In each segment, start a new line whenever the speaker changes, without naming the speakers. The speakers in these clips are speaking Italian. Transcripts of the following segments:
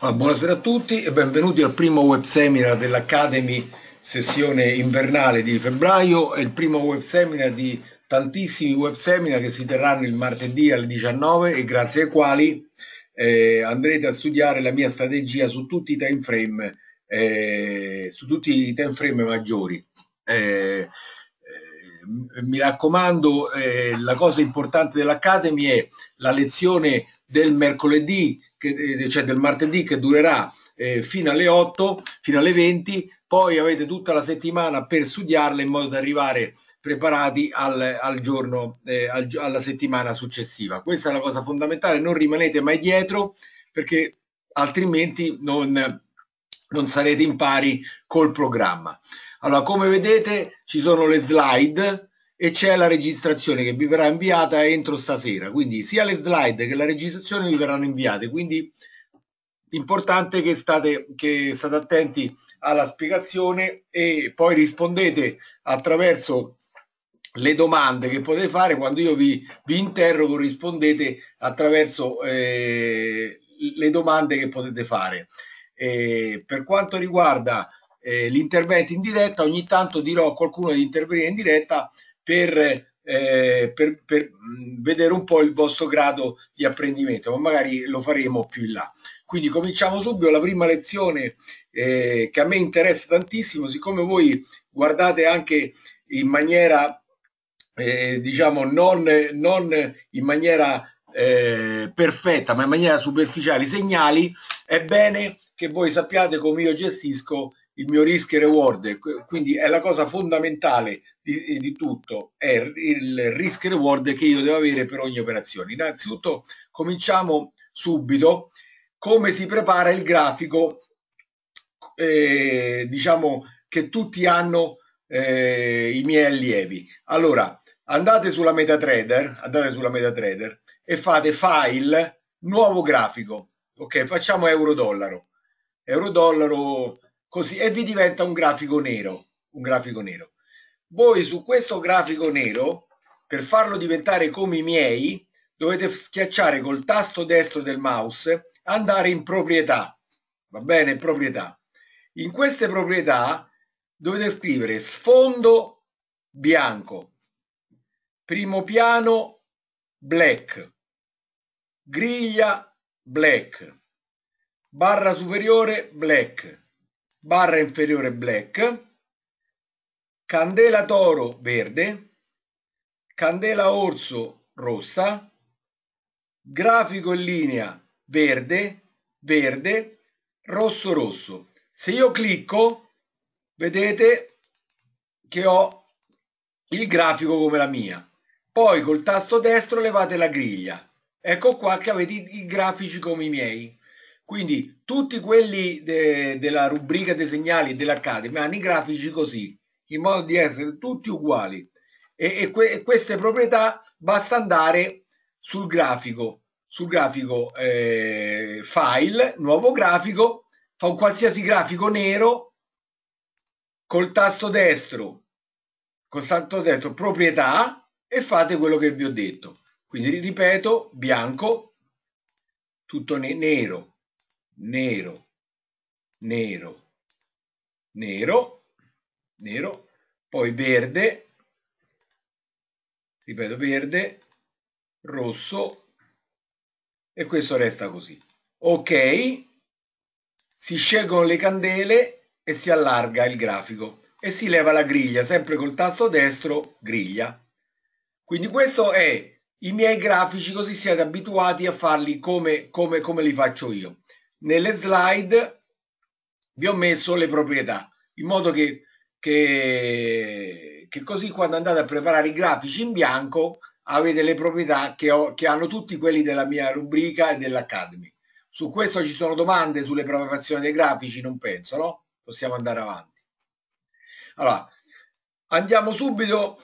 Allora, ah, buonasera a tutti e benvenuti al primo web seminar dell'Academy sessione invernale di febbraio, è il primo web seminar di tantissimi web seminar che si terranno il martedì alle 19 e grazie ai quali eh, andrete a studiare la mia strategia su tutti i time frame, eh, su tutti i time frame maggiori. Eh, eh mi raccomando, eh, la cosa importante dell'Academy è la lezione del mercoledì che, eh, cioè del martedì che durerà eh, fino alle 8, fino alle 20, poi avete tutta la settimana per studiarle in modo da arrivare preparati al, al giorno, eh, al, alla settimana successiva. Questa è la cosa fondamentale, non rimanete mai dietro perché altrimenti non, non sarete in pari col programma. Allora, come vedete ci sono le slide e c'è la registrazione che vi verrà inviata entro stasera. Quindi sia le slide che la registrazione vi verranno inviate. Quindi importante che state, che state attenti alla spiegazione e poi rispondete attraverso le domande che potete fare quando io vi, vi interrogo rispondete attraverso eh, le domande che potete fare eh, per quanto riguarda eh, l'intervento in diretta ogni tanto dirò a qualcuno di intervenire in diretta per, eh, per, per vedere un po' il vostro grado di apprendimento, ma magari lo faremo più in là. Quindi cominciamo subito la prima lezione eh, che a me interessa tantissimo, siccome voi guardate anche in maniera, eh, diciamo, non, non, in maniera eh, perfetta, ma in maniera superficiale i segnali, è bene che voi sappiate come io gestisco il mio risk e reward, quindi è la cosa fondamentale di, eh, di tutto è il risk reward che io devo avere per ogni operazione. Innanzitutto cominciamo subito come si prepara il grafico eh, diciamo che tutti hanno eh, i miei allievi. Allora, andate sulla MetaTrader, andate sulla MetaTrader e fate file, nuovo grafico. Ok, facciamo euro-dollaro. Euro-dollaro così e vi diventa un grafico nero, un grafico nero voi su questo grafico nero per farlo diventare come i miei dovete schiacciare col tasto destro del mouse andare in proprietà va bene proprietà in queste proprietà dovete scrivere sfondo bianco primo piano black griglia black barra superiore black barra inferiore black candela toro verde, candela orso rossa, grafico in linea verde, verde, rosso rosso. Se io clicco, vedete che ho il grafico come la mia. Poi col tasto destro levate la griglia. Ecco qua che avete i, grafici come i miei. Quindi tutti quelli de, della rubrica dei segnali dell'Accademia hanno i grafici così in modo di essere tutti uguali e, e, que e queste proprietà basta andare sul grafico sul grafico eh, file nuovo grafico fa un qualsiasi grafico nero col tasto destro col tasto destro proprietà e fate quello che vi ho detto quindi ripeto bianco tutto ne nero nero nero nero nero, poi verde, ripeto verde, rosso e questo resta così. Ok, si scelgono le candele e si allarga il grafico e si leva la griglia, sempre col tasto destro, griglia. Quindi questo è i miei grafici, così siete abituati a farli come, come, come li faccio io. Nelle slide vi ho messo le proprietà, in modo che che, che così quando andate a preparare i grafici in bianco avete le proprietà che, ho, che hanno tutti quelli della mia rubrica e dell'Academy. Su questo ci sono domande sulle preparazioni dei grafici? Non penso, no? Possiamo andare avanti. Allora, andiamo subito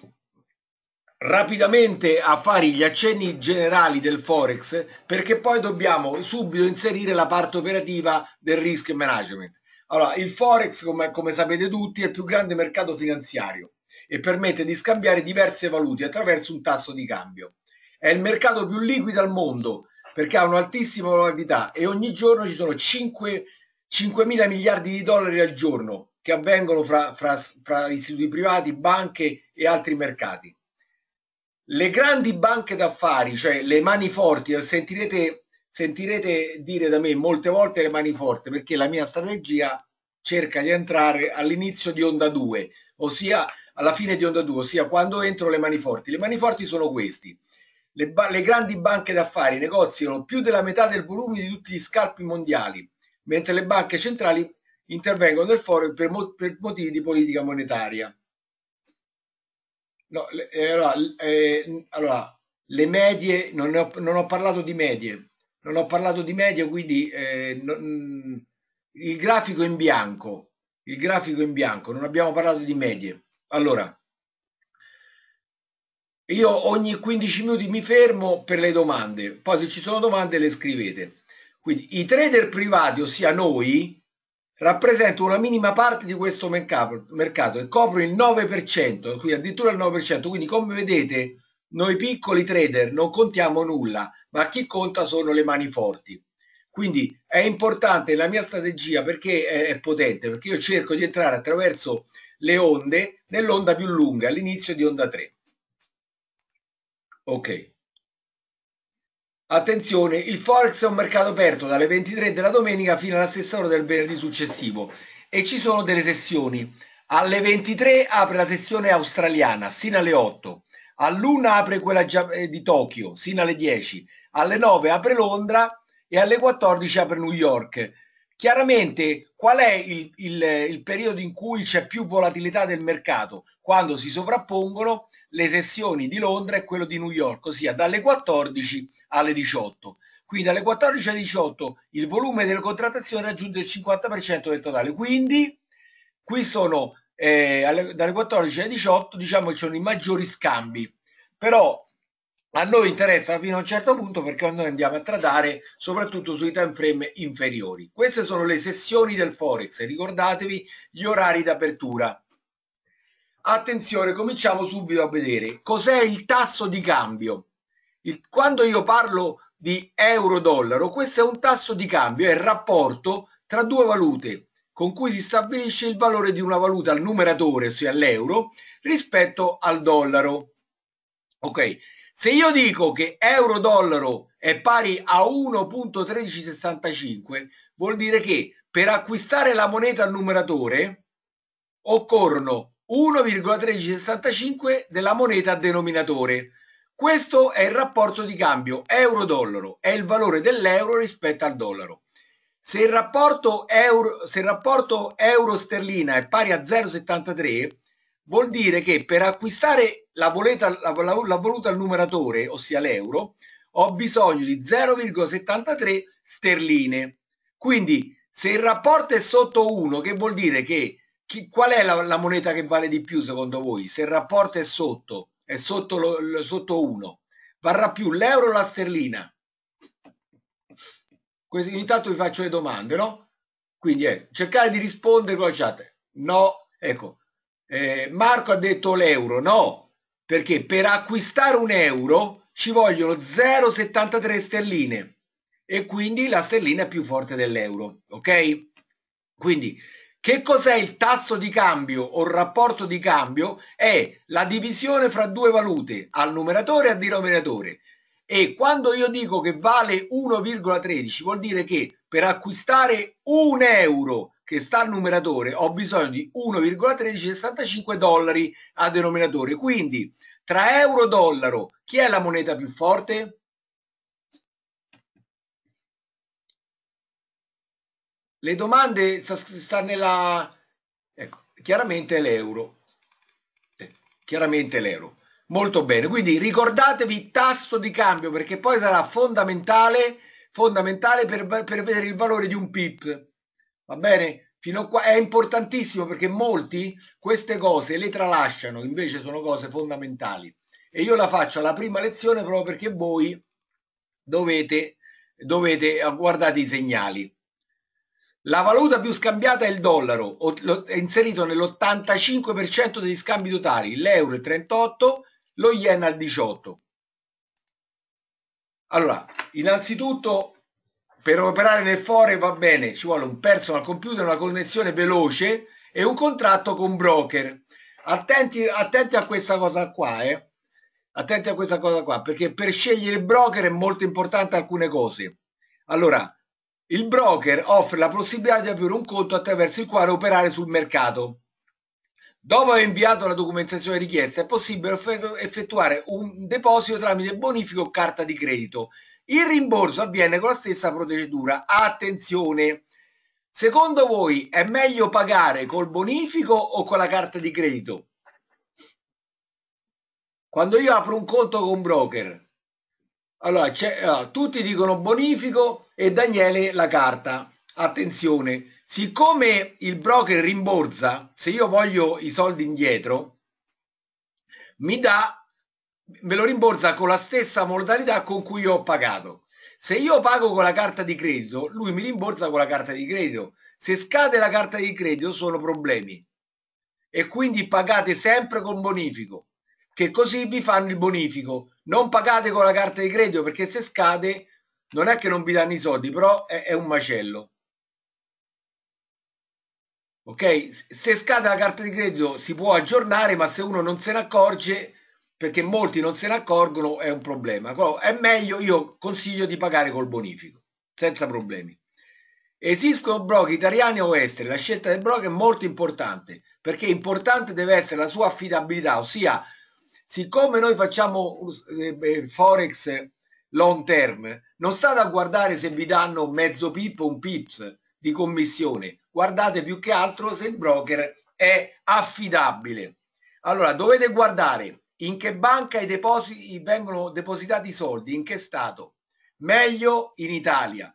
rapidamente a fare gli accenni generali del Forex perché poi dobbiamo subito inserire la parte operativa del risk management. Allora, il Forex, come, come sapete tutti, è il più grande mercato finanziario e permette di scambiare diverse valute attraverso un tasso di cambio. È il mercato più liquido al mondo perché ha un'altissima volatilità e ogni giorno ci sono 5, 5 mila miliardi di dollari al giorno che avvengono fra, fra, fra istituti privati, banche e altri mercati. Le grandi banche d'affari, cioè le mani forti, sentirete sentirete dire da me molte volte le mani forti perché la mia strategia cerca di entrare all'inizio di onda 2, ossia alla fine di onda 2, ossia quando entro le mani forti. Le mani forti sono questi. Le, ba- le grandi banche d'affari negoziano più della metà del volume di tutti gli scalpi mondiali, mentre le banche centrali intervengono nel foro per, mo- per motivi di politica monetaria. No, eh, allora, eh, allora, le medie, non ho, non ho parlato di medie, non ho parlato di media, quindi eh, non, il grafico in bianco, il grafico in bianco, non abbiamo parlato di medie. Allora, io ogni 15 minuti mi fermo per le domande, poi se ci sono domande le scrivete. Quindi i trader privati, ossia noi, rappresentano una minima parte di questo mercato, mercato e coprono il 9%, qui addirittura il 9%, quindi come vedete noi piccoli trader non contiamo nulla, ma chi conta sono le mani forti. Quindi è importante la mia strategia perché è potente, perché io cerco di entrare attraverso le onde nell'onda più lunga, all'inizio di onda 3. Ok. Attenzione, il Forex è un mercato aperto dalle 23 della domenica fino alla stessa ora del venerdì successivo e ci sono delle sessioni. Alle 23 apre la sessione australiana, sino alle 8. All'una apre quella eh, di Tokyo, sino alle 10 alle 9 apre Londra e alle 14 apre New York. Chiaramente qual è il, il, il periodo in cui c'è più volatilità del mercato? Quando si sovrappongono le sessioni di Londra e quello di New York, ossia dalle 14 alle 18. Quindi dalle 14 alle 18 il volume delle contrattazioni raggiunge il 50% del totale. Quindi qui sono eh, alle, dalle 14 alle 18 diciamo che ci sono i maggiori scambi. Però a noi interessa fino a un certo punto perché noi andiamo a tradare soprattutto sui time frame inferiori. Queste sono le sessioni del Forex, ricordatevi gli orari d'apertura. Attenzione, cominciamo subito a vedere cos'è il tasso di cambio. Il, quando io parlo di euro-dollaro, questo è un tasso di cambio, è il rapporto tra due valute con cui si stabilisce il valore di una valuta al numeratore, ossia all'euro, rispetto al dollaro. Ok, se io dico che euro-dollaro è pari a 1.1365, vuol dire che per acquistare la moneta al numeratore occorrono 1,1365 della moneta al denominatore. Questo è il rapporto di cambio euro-dollaro, è il valore dell'euro rispetto al dollaro. Se il rapporto euro, se il rapporto euro sterlina è pari a 0,73, vuol dire che per acquistare la, voleta, la, la, la voluta al numeratore, ossia l'euro, ho bisogno di 0,73 sterline. Quindi se il rapporto è sotto 1, che vuol dire che chi, qual è la, la, moneta che vale di più secondo voi? Se il rapporto è sotto, è sotto, lo, lo, sotto 1, varrà più l'euro o la sterlina? Questi, ogni tanto vi faccio le domande, no? Quindi è eh, cercare di rispondere con la chat. No, ecco, eh, Marco ha detto l'euro, no, perché per acquistare un euro ci vogliono 0,73 sterline e quindi la sterlina è più forte dell'euro, ok? Quindi che cos'è il tasso di cambio o il rapporto di cambio? È la divisione fra due valute al numeratore e al denominatore. E quando io dico che vale 1,13 vuol dire che per acquistare un euro che sta al numeratore ho bisogno di 1,1365 dollari a denominatore. Quindi tra euro e dollaro chi è la moneta più forte? Le domande sta, nella... Ecco, chiaramente l'euro. Eh, chiaramente l'euro. Molto bene, quindi ricordatevi tasso di cambio perché poi sarà fondamentale, fondamentale per, per vedere il valore di un PIP. Va bene? Fino a qua è importantissimo perché molti queste cose le tralasciano, invece sono cose fondamentali. E io la faccio alla prima lezione proprio perché voi dovete, dovete eh, guardate i segnali. La valuta più scambiata è il dollaro, è inserito nell'85% degli scambi totali, l'euro il 38, lo yen al 18. Allora, innanzitutto per operare nel fore va bene, ci vuole un personal computer, una connessione veloce e un contratto con broker. Attenti, attenti a questa cosa qua, eh? Attenti a questa cosa qua, perché per scegliere il broker è molto importante alcune cose. Allora, il broker offre la possibilità di aprire un conto attraverso il quale operare sul mercato. Dopo aver inviato la documentazione richiesta è possibile effettuare un deposito tramite bonifico o carta di credito. Il rimborso avviene con la stessa procedura. Attenzione, secondo voi è meglio pagare col bonifico o con la carta di credito? Quando io apro un conto con broker, allora, allora tutti dicono bonifico e Daniele la carta. Attenzione, siccome il broker rimborsa, se io voglio i soldi indietro, mi dà me lo rimborsa con la stessa modalità con cui io ho pagato. Se io pago con la carta di credito, lui mi rimborsa con la carta di credito. Se scade la carta di credito sono problemi. E quindi pagate sempre con bonifico, che così vi fanno il bonifico. Non pagate con la carta di credito perché se scade non è che non vi danno i soldi, però è, è un macello. Ok? Se scade la carta di credito si può aggiornare, ma se uno non se ne accorge perché molti non se ne accorgono, è un problema. È meglio, io consiglio di pagare col bonifico, senza problemi. Esistono broker italiani o esteri, la scelta del broker è molto importante, perché importante deve essere la sua affidabilità, ossia siccome noi facciamo eh, eh, forex long term, non state a guardare se vi danno mezzo pip o un pips di commissione, guardate più che altro se il broker è affidabile. Allora dovete guardare in che banca i depositi vengono depositati i soldi, in che stato? Meglio in Italia.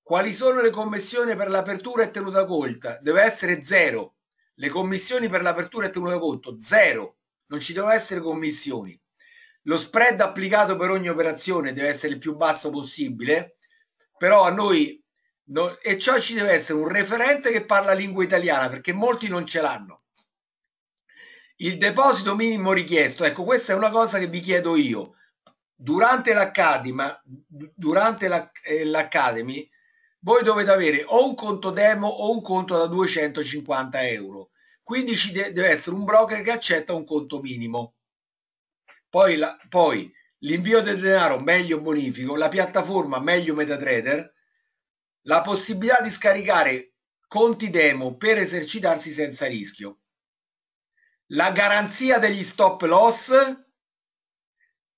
Quali sono le commissioni per l'apertura e tenuta colta Deve essere zero. Le commissioni per l'apertura e tenuta conto, zero. Non ci devono essere commissioni. Lo spread applicato per ogni operazione deve essere il più basso possibile, però a noi... No, e ciò ci deve essere un referente che parla lingua italiana, perché molti non ce l'hanno il deposito minimo richiesto, ecco questa è una cosa che vi chiedo io. Durante durante l'Academy, eh, voi dovete avere o un conto demo o un conto da 250 euro. Quindi ci deve essere un broker che accetta un conto minimo. Poi, l'invio del denaro meglio bonifico, la piattaforma meglio MetaTrader, la possibilità di scaricare conti demo per esercitarsi senza rischio la garanzia degli stop loss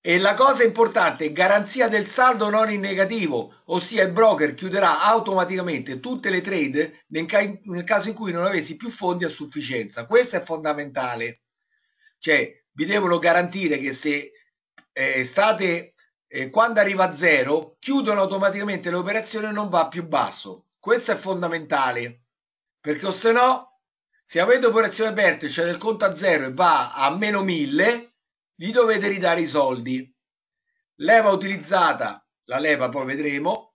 e la cosa importante, garanzia del saldo non in negativo, ossia il broker chiuderà automaticamente tutte le trade nel, ca nel caso in cui non avessi più fondi a sufficienza. Questo è fondamentale. Cioè, vi devono garantire che se eh, state, eh, quando arriva a zero, chiudono automaticamente l'operazione non va più basso. Questo è fondamentale, perché o se no se avete operazione vertice del conto a zero e va a meno 1000, gli dovete ridare i soldi. Leva utilizzata, la leva poi vedremo,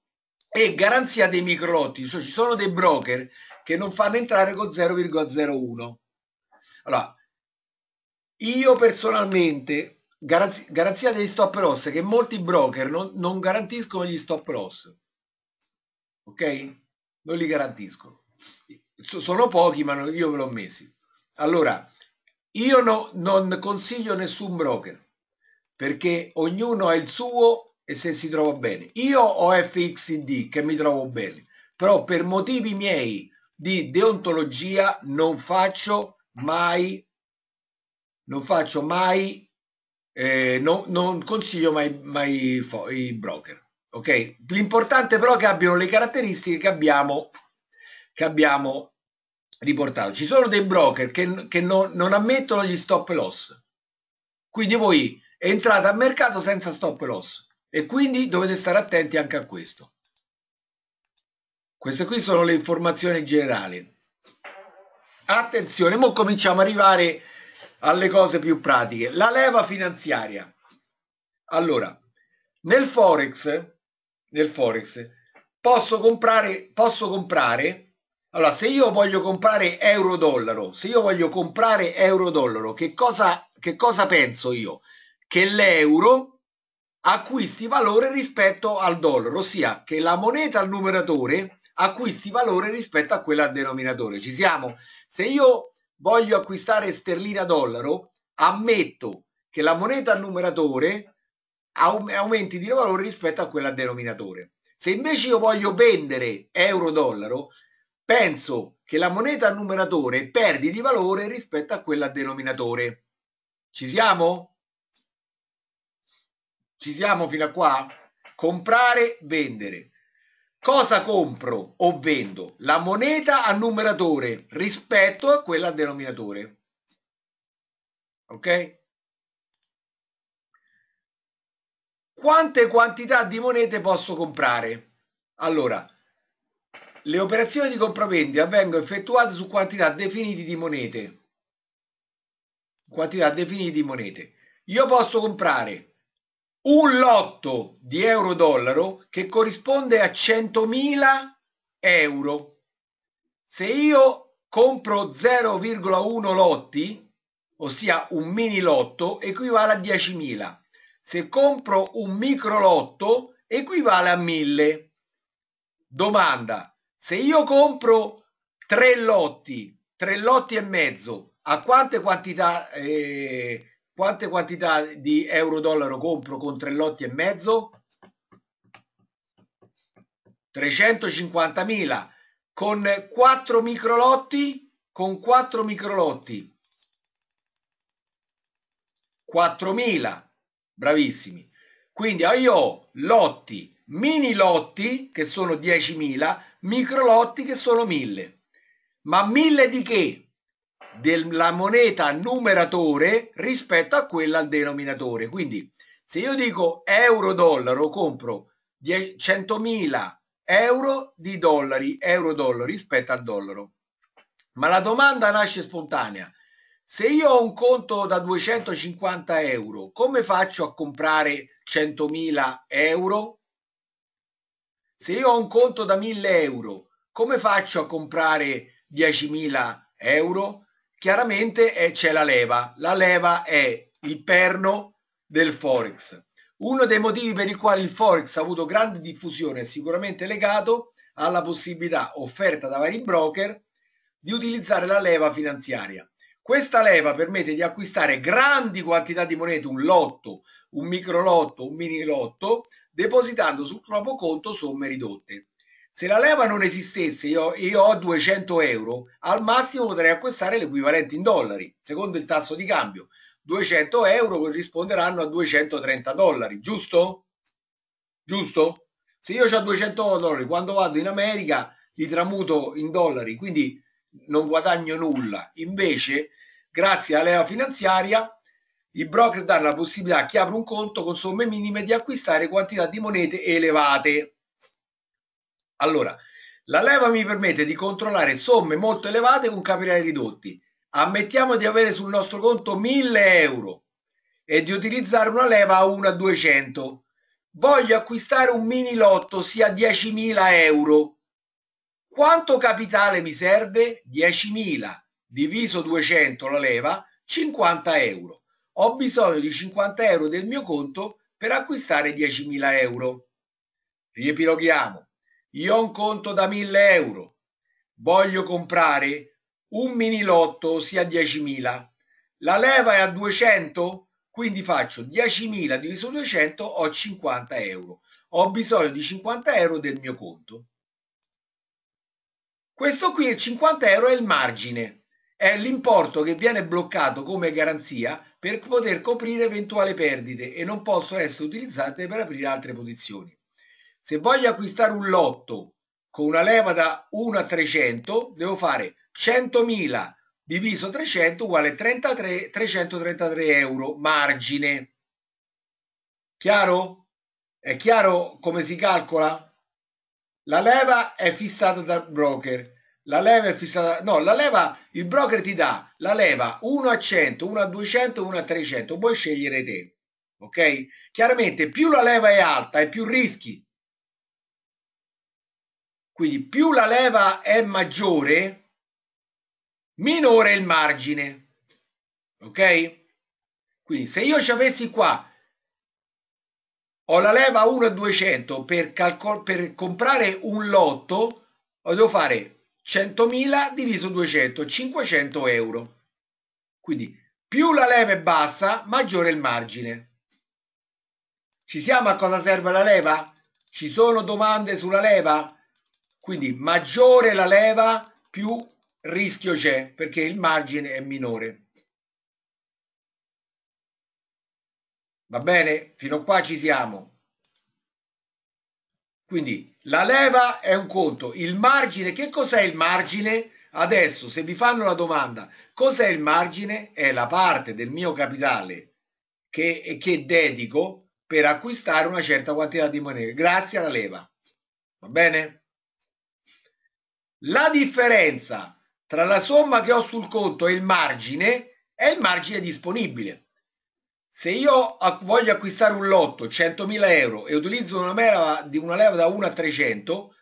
e garanzia dei microlotti. Cioè, ci sono dei broker che non fanno entrare con 0,01. Allora, io personalmente garanzia degli stop loss che molti broker non, non garantiscono gli stop loss ok non li garantiscono sono pochi, ma io ve l'ho messi. Allora, io no, non consiglio nessun broker perché ognuno ha il suo e se si trova bene. Io ho FXD che mi trovo bene, però per motivi miei di deontologia non faccio mai, non faccio mai, eh, no, non consiglio mai, mai i broker. Ok? L'importante però è che abbiano le caratteristiche che abbiamo che abbiamo riportato. Ci sono dei broker che, che non, non ammettono gli stop loss, quindi voi entrate al mercato senza stop loss e quindi dovete stare attenti anche a questo. Queste qui sono le informazioni generali. Attenzione, ora cominciamo ad arrivare alle cose più pratiche. La leva finanziaria. Allora, nel Forex, nel Forex posso comprare, posso comprare allora, se io voglio comprare euro-dollaro, se io voglio comprare euro-dollaro, che cosa, che cosa penso io? Che l'euro acquisti valore rispetto al dollaro, ossia che la moneta al numeratore acquisti valore rispetto a quella al denominatore. Ci siamo? Se io voglio acquistare sterlina-dollaro, ammetto che la moneta al numeratore aumenti di valore rispetto a quella al denominatore. Se invece io voglio vendere euro-dollaro, penso che la moneta numeratore perdi di valore rispetto a quella denominatore. Ci siamo? Ci siamo fino a qua? Comprare, vendere. Cosa compro o vendo? La moneta a numeratore rispetto a quella a denominatore. Ok? Quante quantità di monete posso comprare? Allora, le operazioni di compravendita vengono effettuate su quantità definite di monete. Quantità definite di monete. Io posso comprare un lotto di euro-dollaro che corrisponde a 100.000 euro. Se io compro 0,1 lotti, ossia un mini lotto, equivale a 10.000. Se compro un micro lotto, equivale a 1.000. Domanda, se io compro tre lotti, tre lotti e mezzo, a quante quantità, eh, quante quantità di euro-dollaro compro con tre lotti e mezzo? 350.000 con 4 microlotti con 4 microlotti 4.000 bravissimi quindi ah, io ho lotti mini lotti che sono 10.000 microlotti che sono mille. Ma mille di che? Della moneta numeratore rispetto a quella al denominatore. Quindi se io dico euro-dollaro compro 100.000 euro di dollari, euro-dollaro rispetto al dollaro. Ma la domanda nasce spontanea. Se io ho un conto da 250 euro, come faccio a comprare 100.000 euro? se io ho un conto da 1000 euro, come faccio a comprare 10.000 euro? Chiaramente eh, c'è la leva. La leva è il perno del Forex. Uno dei motivi per i quali il Forex ha avuto grande diffusione è sicuramente legato alla possibilità offerta da vari broker di utilizzare la leva finanziaria. Questa leva permette di acquistare grandi quantità di monete, un lotto, un micro lotto, un mini lotto, depositando sul proprio conto somme ridotte. Se la leva non esistesse, io, io ho 200 euro, al massimo potrei acquistare l'equivalente in dollari, secondo il tasso di cambio. 200 euro corrisponderanno a 230 dollari, giusto? Giusto? Se io ho 200 dollari, quando vado in America li tramuto in dollari, quindi non guadagno nulla. Invece, grazie alla leva finanziaria, i broker danno la possibilità a chi apre un conto con somme minime di acquistare quantità di monete elevate. Allora, la leva mi permette di controllare somme molto elevate con capitali ridotti. Ammettiamo di avere sul nostro conto 1000 euro e di utilizzare una leva a 1 a 200. Voglio acquistare un mini lotto sia 10.000 euro. Quanto capitale mi serve? 10.000 diviso 200 la leva, 50 euro. Ho bisogno di 50 euro del mio conto per acquistare 10.000 euro. Riepiloghiamo. Io ho un conto da 1.000 euro. Voglio comprare un mini lotto, ossia 10.000. La leva è a 200, quindi faccio 10.000 diviso 200, ho 50 euro. Ho bisogno di 50 euro del mio conto. Questo qui, il 50 euro, è il margine, è l'importo che viene bloccato come garanzia per poter coprire eventuali perdite e non possono essere utilizzate per aprire altre posizioni. Se voglio acquistare un lotto con una leva da 1 a 300, devo fare 100.000 diviso 300 uguale 33, 333 euro margine. Chiaro? È chiaro come si calcola? La leva è fissata dal broker. La leva è fissata, no, la leva, il broker ti dà la leva 1 a 100, 1 a 200, 1 a 300, puoi scegliere te, ok? Chiaramente più la leva è alta e più rischi. Quindi più la leva è maggiore, minore il margine, ok? Quindi se io ci avessi qua ho la leva 1 a 200 per, calcol- per comprare un lotto devo fare 100.000 diviso 200 500 euro quindi più la leva è bassa maggiore il margine ci siamo a cosa serve la leva? ci sono domande sulla leva? quindi maggiore la leva più rischio c'è perché il margine è minore Va bene? Fino a qua ci siamo. Quindi la leva è un conto, il margine, che cos'è il margine? Adesso se vi fanno la domanda, cos'è il margine? È la parte del mio capitale che, che dedico per acquistare una certa quantità di monete, grazie alla leva. Va bene? La differenza tra la somma che ho sul conto e il margine è il margine disponibile se io voglio acquistare un lotto 100.000 euro e utilizzo una, mera, una leva da 1 a 300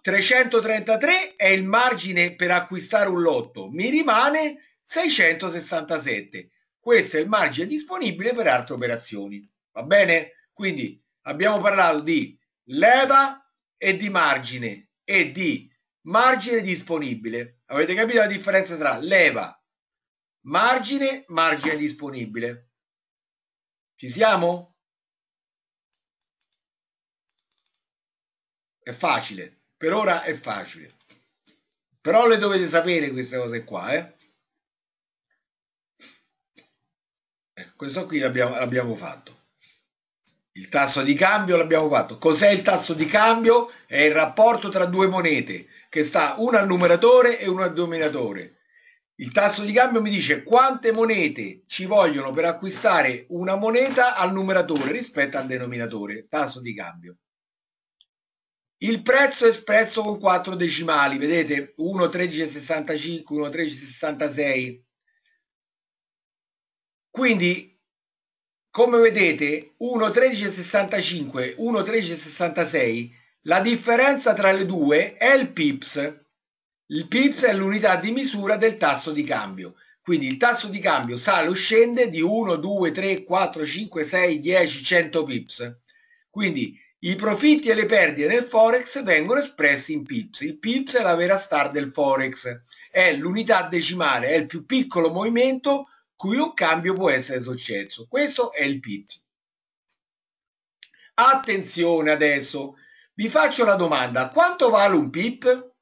333 è il margine per acquistare un lotto mi rimane 667 questo è il margine disponibile per altre operazioni va bene quindi abbiamo parlato di leva e di margine e di margine disponibile avete capito la differenza tra leva margine margine disponibile ci siamo? È facile, per ora è facile. Però le dovete sapere queste cose qua, eh? eh questo qui l'abbiamo fatto. Il tasso di cambio l'abbiamo fatto. Cos'è il tasso di cambio? È il rapporto tra due monete che sta una al numeratore e una al denominatore. Il tasso di cambio mi dice quante monete ci vogliono per acquistare una moneta al numeratore rispetto al denominatore, tasso di cambio. Il prezzo è espresso con 4 decimali, vedete 1,1365, 1,1366. Quindi, come vedete, 1,1365, 1,1366, la differenza tra le due è il pips, il pips è l'unità di misura del tasso di cambio, quindi il tasso di cambio sale o scende di 1, 2, 3, 4, 5, 6, 10, 100 pips. Quindi i profitti e le perdite nel forex vengono espressi in pips. Il pips è la vera star del forex, è l'unità decimale, è il più piccolo movimento cui un cambio può essere successo. Questo è il pips. Attenzione adesso, vi faccio la domanda, quanto vale un pip?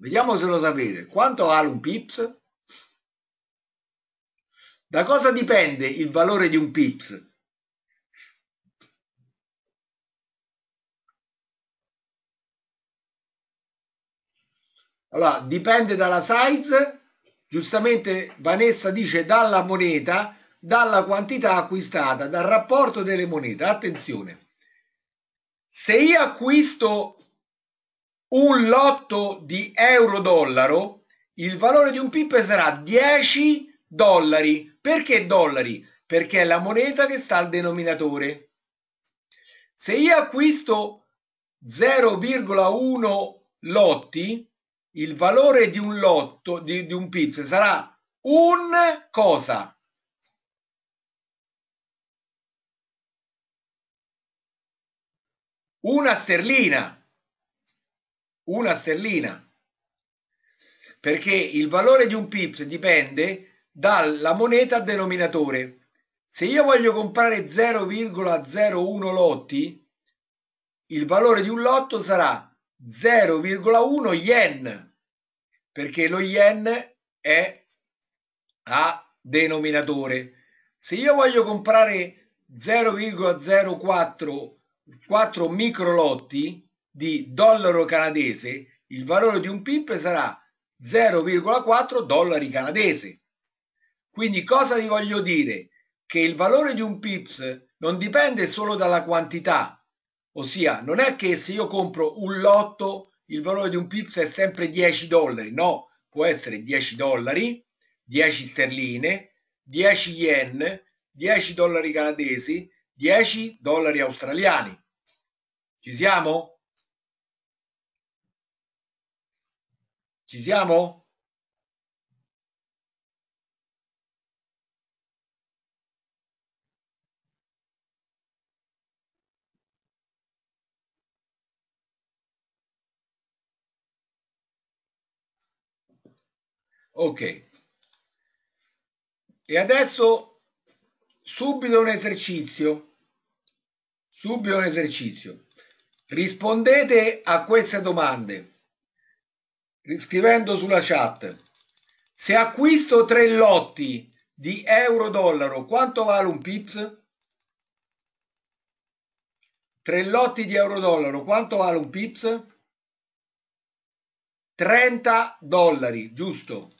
Vediamo se lo sapete. Quanto vale un pips? Da cosa dipende il valore di un pips? Allora, dipende dalla size, giustamente Vanessa dice dalla moneta, dalla quantità acquistata, dal rapporto delle monete. Attenzione, se io acquisto un lotto di euro-dollaro, il valore di un PIP sarà 10 dollari. Perché dollari? Perché è la moneta che sta al denominatore. Se io acquisto 0,1 lotti, il valore di un lotto, di, di un PIPS sarà un cosa? Una sterlina una stellina perché il valore di un pips dipende dalla moneta denominatore. Se io voglio comprare 0,01 lotti, il valore di un lotto sarà 0,1 yen, perché lo yen è a denominatore. Se io voglio comprare 0,04 4 micro lotti di dollaro canadese, il valore di un PIP sarà 0,4 dollari canadese. Quindi cosa vi voglio dire? Che il valore di un PIPS non dipende solo dalla quantità, ossia non è che se io compro un lotto il valore di un PIPS è sempre 10 dollari, no, può essere 10 dollari, 10 sterline, 10 yen, 10 dollari canadesi, 10 dollari australiani. Ci siamo? Ci siamo? Ok. E adesso subito un esercizio. Subito un esercizio. Rispondete a queste domande scrivendo sulla chat, se acquisto tre lotti di euro-dollaro, quanto vale un pips? Tre lotti di euro-dollaro, quanto vale un pips? 30 dollari, giusto?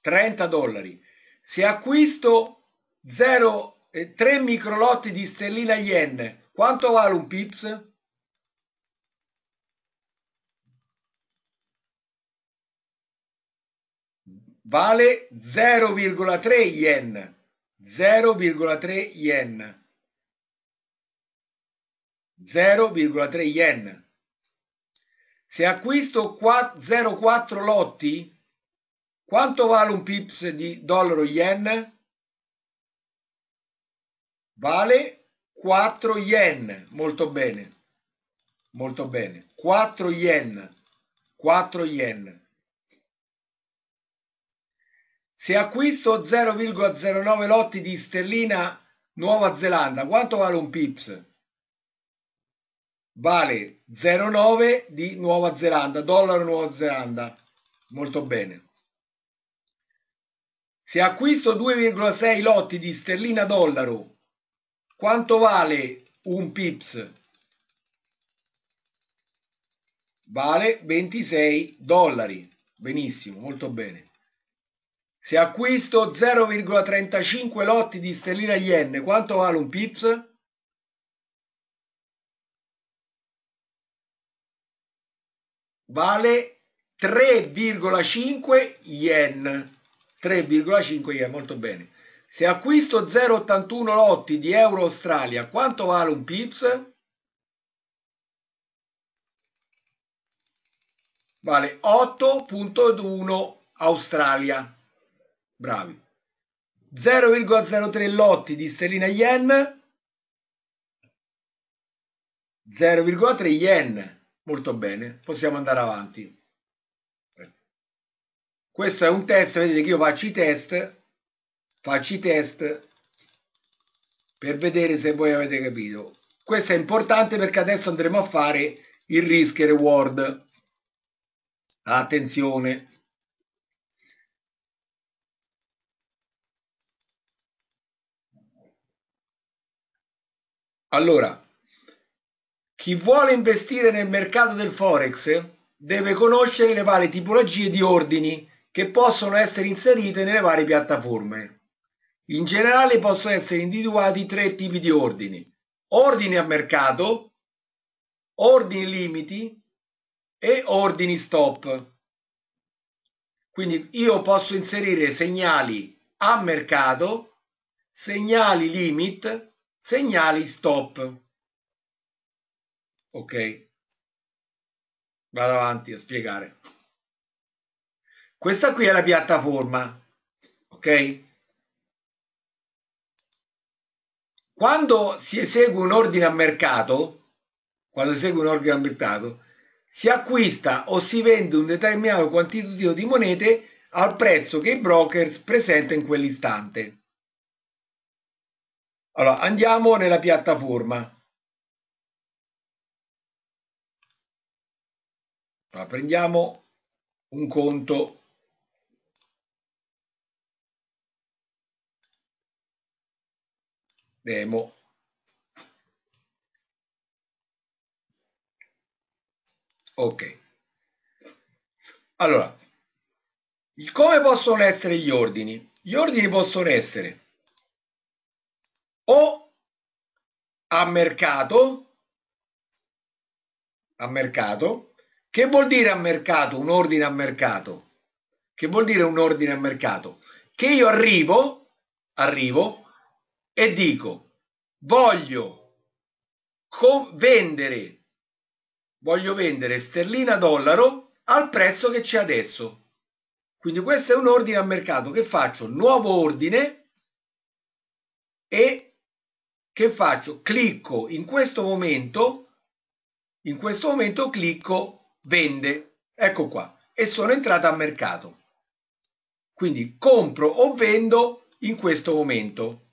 30 dollari. Se acquisto 0, eh, 3 microlotti di sterlina yen, quanto vale un pips? vale 0,3 yen. 0,3 yen. 0,3 yen. Se acquisto 0,4 lotti, quanto vale un pips di dollaro yen? Vale 4 yen. Molto bene. Molto bene. 4 yen. 4 yen. Se acquisto 0,09 lotti di sterlina Nuova Zelanda, quanto vale un pips? Vale 0,9 di Nuova Zelanda, dollaro Nuova Zelanda. Molto bene. Se acquisto 2,6 lotti di sterlina dollaro, quanto vale un pips? Vale 26 dollari. Benissimo, molto bene. Se acquisto 0,35 lotti di sterlina yen, quanto vale un pips? Vale 3,5 yen. 3,5 yen, molto bene. Se acquisto 0,81 lotti di euro Australia, quanto vale un pips? Vale 8,1 Australia bravi. 0,03 lotti di sterlina yen, 0,3 yen, molto bene, possiamo andare avanti. Questo è un test, vedete che io faccio i test, faccio i test per vedere se voi avete capito. Questo è importante perché adesso andremo a fare il risk reward. Attenzione, Allora, chi vuole investire nel mercato del Forex deve conoscere le varie tipologie di ordini che possono essere inserite nelle varie piattaforme. In generale possono essere individuati tre tipi di ordini. Ordini a mercato, ordini limiti e ordini stop. Quindi io posso inserire segnali a mercato, segnali limit segnali stop. Ok, vado avanti a spiegare. Questa qui è la piattaforma, ok? Quando si esegue un ordine a mercato, quando si esegue un ordine a mercato, si acquista o si vende un determinato quantitativo di monete al prezzo che i brokers presenta in quell'istante. Allora, andiamo nella piattaforma. Allora, prendiamo un conto demo. Ok. Allora, come possono essere gli ordini? Gli ordini possono essere o a mercato, a mercato, che vuol dire a mercato, un ordine a mercato? Che vuol dire un ordine a mercato? Che io arrivo, arrivo e dico, voglio vendere, voglio vendere sterlina dollaro al prezzo che c'è adesso. Quindi questo è un ordine a mercato che faccio, nuovo ordine e che faccio? Clicco in questo momento, in questo momento clicco vende, ecco qua, e sono entrata a mercato. Quindi compro o vendo in questo momento.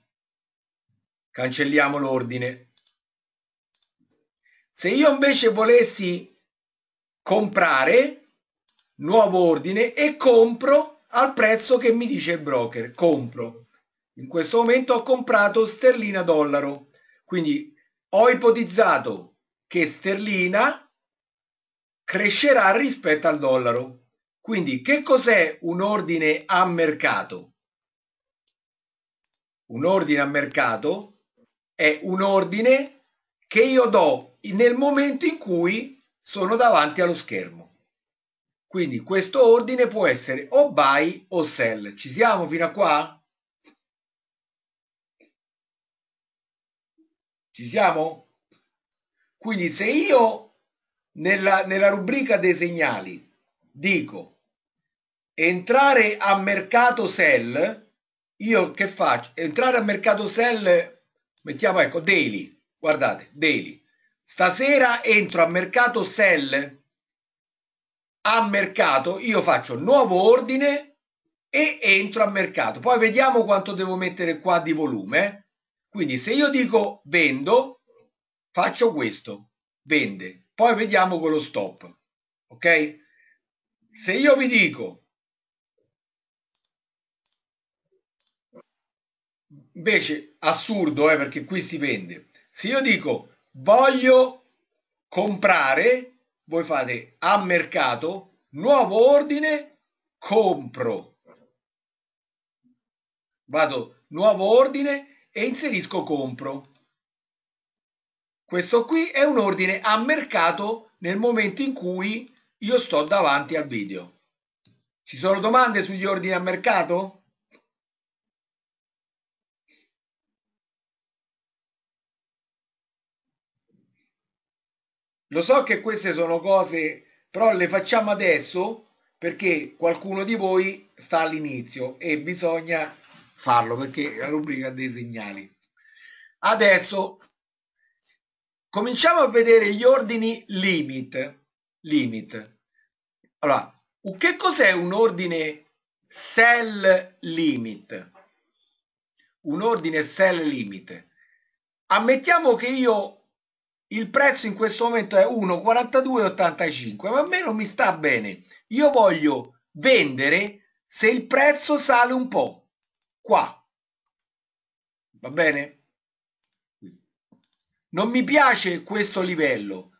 Cancelliamo l'ordine. Se io invece volessi comprare, nuovo ordine e compro al prezzo che mi dice il broker, compro in questo momento ho comprato sterlina dollaro. Quindi ho ipotizzato che sterlina crescerà rispetto al dollaro. Quindi che cos'è un ordine a mercato? Un ordine a mercato è un ordine che io do nel momento in cui sono davanti allo schermo. Quindi questo ordine può essere o buy o sell. Ci siamo fino a qua? Ci siamo? Quindi se io nella, nella rubrica dei segnali dico entrare a mercato sell, io che faccio? Entrare a mercato sell, mettiamo ecco, daily, guardate, daily. Stasera entro a mercato sell, a mercato, io faccio nuovo ordine e entro a mercato. Poi vediamo quanto devo mettere qua di volume. Quindi se io dico vendo, faccio questo, vende. Poi vediamo con lo stop. Ok? Se io vi dico invece assurdo eh, perché qui si vende se io dico voglio comprare voi fate a mercato nuovo ordine compro vado nuovo ordine e inserisco compro. Questo qui è un ordine a mercato nel momento in cui io sto davanti al video. Ci sono domande sugli ordini a mercato? Lo so che queste sono cose, però le facciamo adesso perché qualcuno di voi sta all'inizio e bisogna farlo perché la rubrica dei segnali. Adesso cominciamo a vedere gli ordini limit. limit. Allora, che cos'è un ordine sell limit? Un ordine sell limit. Ammettiamo che io il prezzo in questo momento è 1,4285, ma a me non mi sta bene. Io voglio vendere se il prezzo sale un po' qua. Va bene? Non mi piace questo livello.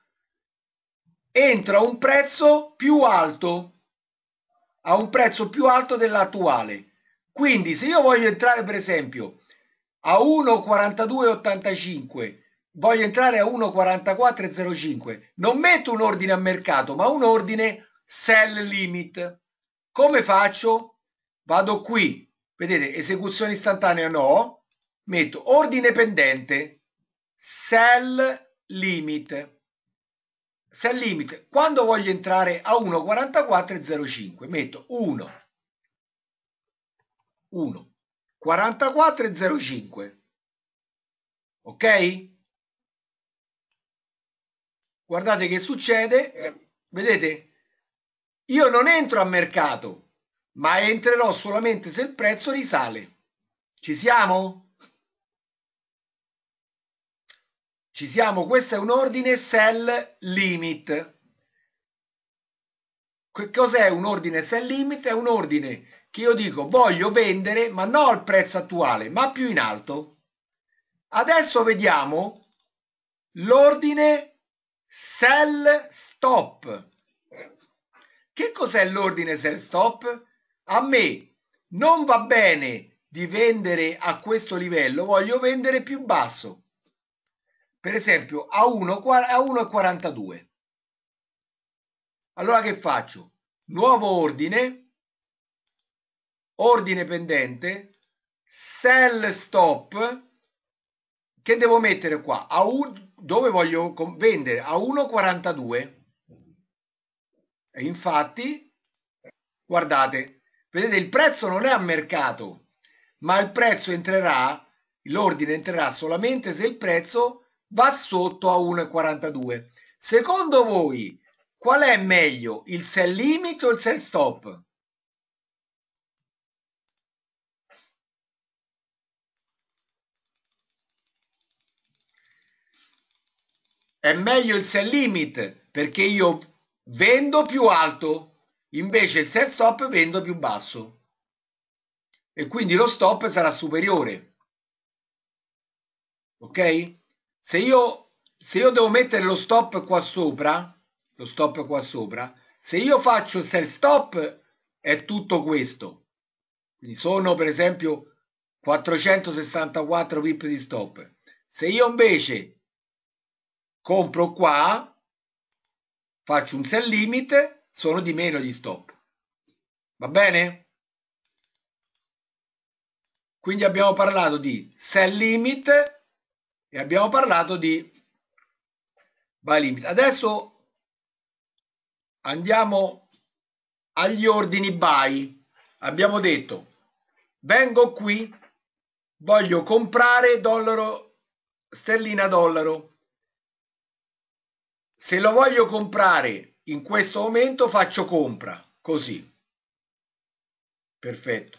Entra un prezzo più alto, a un prezzo più alto dell'attuale. Quindi se io voglio entrare per esempio a 1,4285, voglio entrare a 1,4405, non metto un ordine a mercato, ma un ordine sell limit. Come faccio? Vado qui, vedete esecuzione istantanea no metto ordine pendente sell limit sell limit quando voglio entrare a 1.44.05 metto 1 1 ok guardate che succede vedete io non entro a mercato ma entrerò solamente se il prezzo risale. Ci siamo? Ci siamo, questo è un ordine sell limit. Che cos'è un ordine sell limit? È un ordine che io dico voglio vendere ma non al prezzo attuale, ma più in alto. Adesso vediamo l'ordine sell stop. Che cos'è l'ordine sell stop? a me non va bene di vendere a questo livello, voglio vendere più basso. Per esempio a 1,42. Allora che faccio? Nuovo ordine, ordine pendente, sell stop, che devo mettere qua? A un, dove voglio vendere? A 1,42. E infatti, guardate, Vedete, il prezzo non è a mercato, ma il prezzo entrerà, l'ordine entrerà solamente se il prezzo va sotto a 1,42. Secondo voi, qual è meglio, il sell limit o il sell stop? È meglio il sell limit perché io vendo più alto invece il self stop vendo più basso e quindi lo stop sarà superiore ok se io se io devo mettere lo stop qua sopra lo stop qua sopra se io faccio il sell stop è tutto questo quindi sono per esempio 464 pip di stop se io invece compro qua faccio un sell limit sono di meno gli stop. Va bene? Quindi abbiamo parlato di sell limit e abbiamo parlato di buy limit. Adesso andiamo agli ordini buy. Abbiamo detto vengo qui, voglio comprare dollaro sterlina dollaro. Se lo voglio comprare in questo momento faccio compra, così. Perfetto.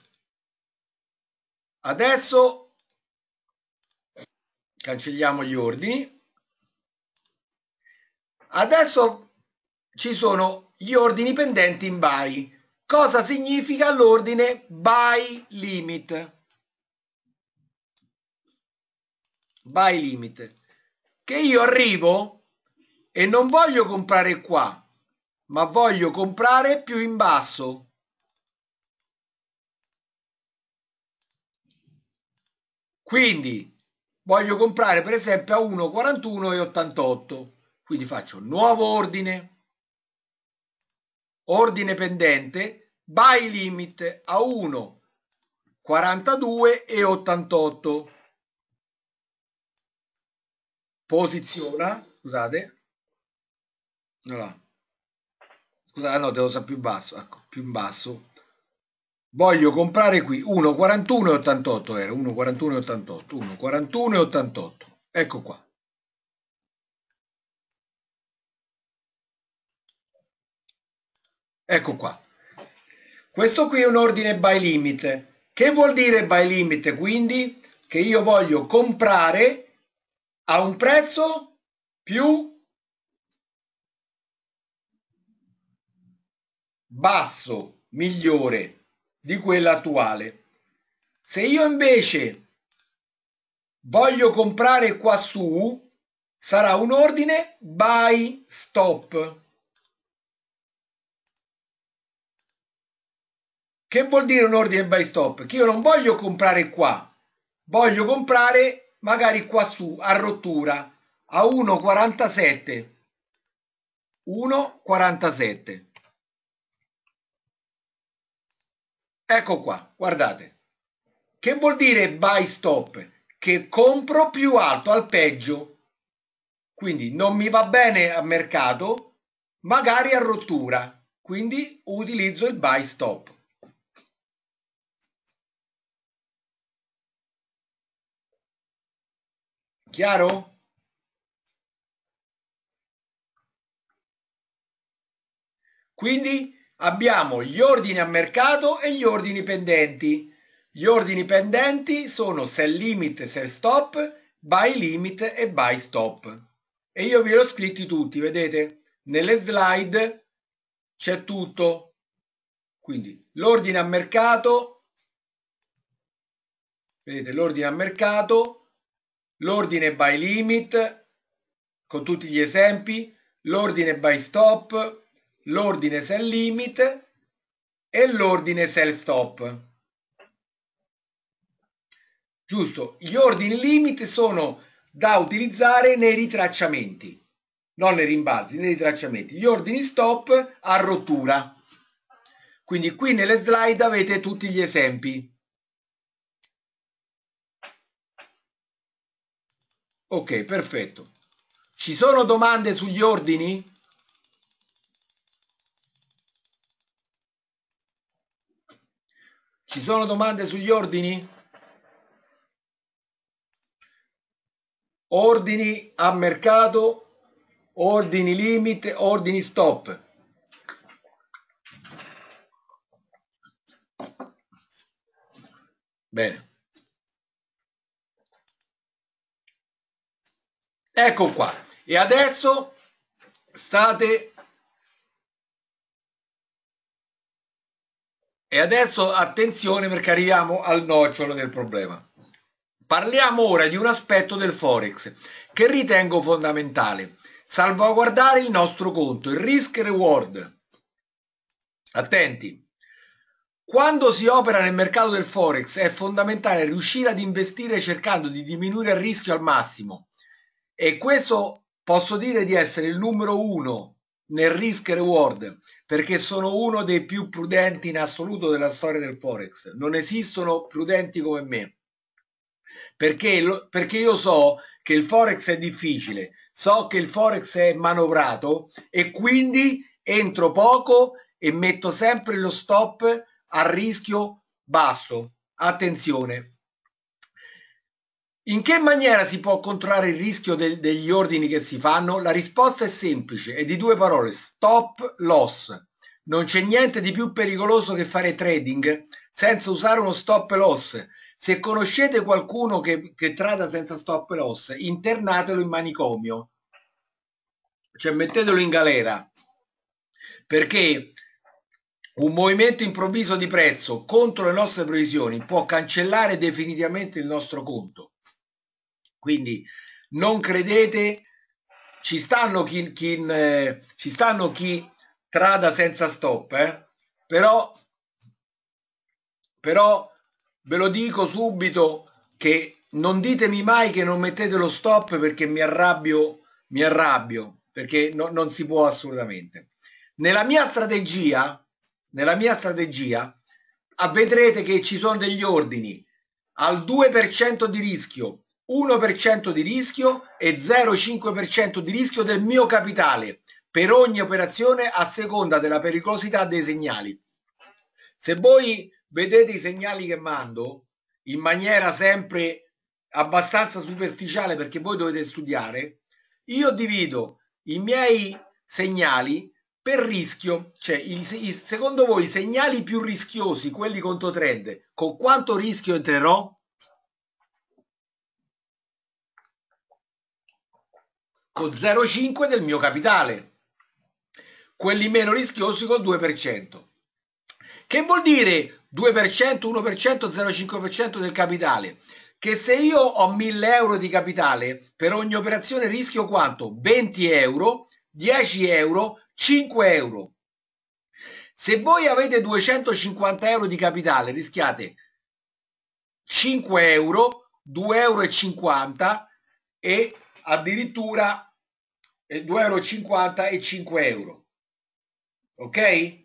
Adesso cancelliamo gli ordini. Adesso ci sono gli ordini pendenti in buy. Cosa significa l'ordine buy limit? Buy limit. Che io arrivo e non voglio comprare qua, ma voglio comprare più in basso. Quindi voglio comprare per esempio a 1,41 e 88. Quindi faccio nuovo ordine, ordine pendente, buy limit a 1,42 e 88. Posiziona, scusate, allora, ah no devo stare più in basso ecco più in basso voglio comprare qui 1,41 e 88 era 1,41 e 88 1,41 e 88 ecco qua ecco qua questo qui è un ordine by limit che vuol dire by limit quindi che io voglio comprare a un prezzo più basso migliore di quella attuale. Se io invece voglio comprare quassù, sarà un ordine buy stop. Che vuol dire un ordine buy stop? Che io non voglio comprare qua, voglio comprare magari quassù, a rottura, a 1,47. 1,47. Ecco qua, guardate. Che vuol dire buy stop? Che compro più alto al peggio. Quindi non mi va bene a mercato, magari a rottura. Quindi utilizzo il buy stop. Chiaro? Quindi abbiamo gli ordini a mercato e gli ordini pendenti. Gli ordini pendenti sono sell limit, sell stop, buy limit e buy stop. E io vi ho scritti tutti, vedete? Nelle slide c'è tutto. Quindi l'ordine a mercato, vedete l'ordine a mercato, l'ordine by limit con tutti gli esempi, l'ordine by stop, l'ordine sell limit e l'ordine sell stop. Giusto, gli ordini limit sono da utilizzare nei ritracciamenti, non nei rimbalzi, nei ritracciamenti. Gli ordini stop a rottura. Quindi qui nelle slide avete tutti gli esempi. Ok, perfetto. Ci sono domande sugli ordini? Ci sono domande sugli ordini? Ordini a mercato, ordini limite, ordini stop. Bene. Ecco qua. E adesso state E adesso attenzione perché arriviamo al nocciolo del problema. Parliamo ora di un aspetto del Forex che ritengo fondamentale, salvaguardare il nostro conto, il risk reward. Attenti, quando si opera nel mercato del Forex è fondamentale riuscire ad investire cercando di diminuire il rischio al massimo e questo posso dire di essere il numero uno nel risk reward perché sono uno dei più prudenti in assoluto della storia del forex non esistono prudenti come me perché, perché io so che il forex è difficile so che il forex è manovrato e quindi entro poco e metto sempre lo stop a rischio basso attenzione in che maniera si può controllare il rischio del, degli ordini che si fanno? La risposta è semplice, è di due parole, stop loss. Non c'è niente di più pericoloso che fare trading senza usare uno stop loss. Se conoscete qualcuno che, che trada senza stop loss, internatelo in manicomio, cioè mettetelo in galera, perché un movimento improvviso di prezzo contro le nostre previsioni può cancellare definitivamente il nostro conto. Quindi non credete, ci stanno chi, chi, eh, ci stanno chi trada senza stop, eh? però, però ve lo dico subito che non ditemi mai che non mettete lo stop perché mi arrabbio, mi arrabbio, perché no, non si può assolutamente. Nella mia strategia, nella mia strategia, vedrete che ci sono degli ordini al 2% di rischio, 1% di rischio e 0,5% di rischio del mio capitale per ogni operazione a seconda della pericolosità dei segnali. Se voi vedete i segnali che mando in maniera sempre abbastanza superficiale perché voi dovete studiare, io divido i miei segnali per rischio, cioè il, il, secondo voi i segnali più rischiosi, quelli contro trend, con quanto rischio entrerò? con 0,5 del mio capitale, quelli meno rischiosi con 2%. Che vuol dire 2%, 1%, 0,5% del capitale? Che se io ho 1000 euro di capitale, per ogni operazione rischio quanto? 20 euro, 10 euro, 5 euro. Se voi avete 250 euro di capitale, rischiate 5 euro, 2,50 euro e addirittura 2,50 eh, euro e 5 euro. Ok?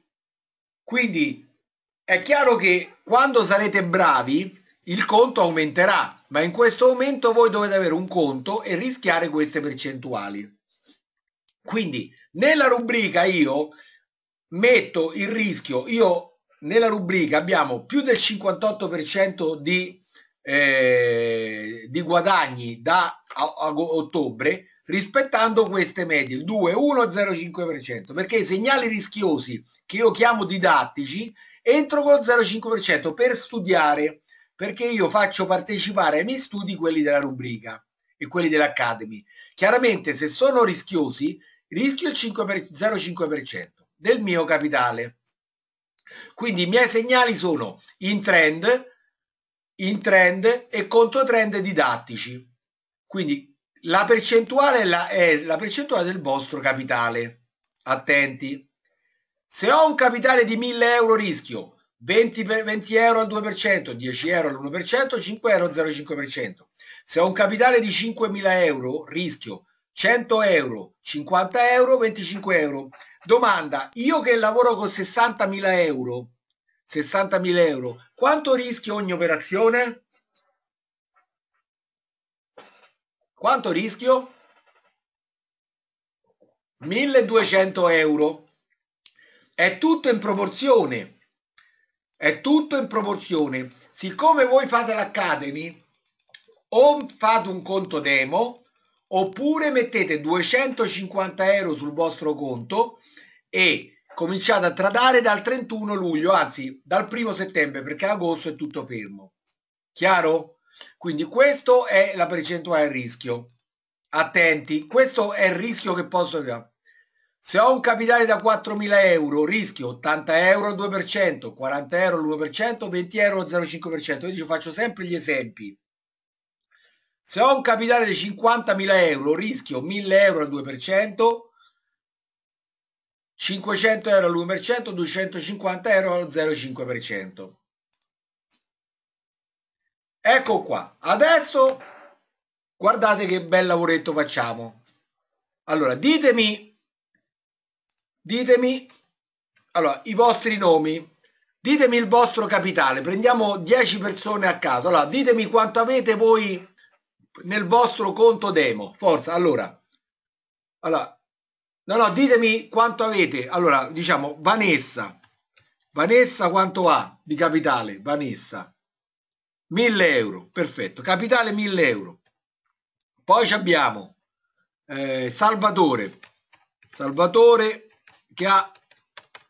Quindi è chiaro che quando sarete bravi il conto aumenterà, ma in questo momento voi dovete avere un conto e rischiare queste percentuali. Quindi nella rubrica io metto il rischio, io nella rubrica abbiamo più del 58% di eh, di guadagni da a, a ottobre rispettando queste medie, il 2, 1, 0,5%, perché i segnali rischiosi che io chiamo didattici entro col 0,5% per studiare, perché io faccio partecipare ai miei studi quelli della rubrica e quelli dell'Academy. Chiaramente se sono rischiosi rischio il 0,5% del mio capitale. Quindi i miei segnali sono in trend, in trend e contro trend didattici. Quindi la percentuale è la, è la percentuale del vostro capitale. Attenti. Se ho un capitale di 1000 euro rischio, 20, per, 20 euro al 2%, 10 euro all'1%, 5 euro al 0,5%. Se ho un capitale di 5.000 euro rischio, 100 euro, 50 euro, 25 euro. Domanda, io che lavoro con 60.000 euro, 60.000 euro. Quanto rischio ogni operazione? Quanto rischio? 1.200 euro. È tutto in proporzione. È tutto in proporzione. Siccome voi fate l'Academy, o fate un conto demo, oppure mettete 250 euro sul vostro conto e cominciate a tradare dal 31 luglio, anzi dal 1 settembre, perché agosto è tutto fermo. Chiaro? Quindi questa è la percentuale del rischio. Attenti, questo è il rischio che posso avere. Se ho un capitale da 4.000 euro, rischio 80 euro 2%, 40 euro l'1%, 20 euro 0,5%. Io faccio sempre gli esempi. Se ho un capitale di 50.000 euro, rischio 1.000 euro al 2%, 500 euro all'1%, 250 euro allo 0,5%. Ecco qua. Adesso guardate che bel lavoretto facciamo. Allora, ditemi, ditemi, allora, i vostri nomi, ditemi il vostro capitale. Prendiamo 10 persone a caso. Allora, ditemi quanto avete voi nel vostro conto demo. Forza, allora, allora No, no, ditemi quanto avete. Allora, diciamo Vanessa. Vanessa quanto ha di capitale? Vanessa. 1000 euro, perfetto. Capitale 1000 euro. Poi abbiamo eh, Salvatore. Salvatore che ha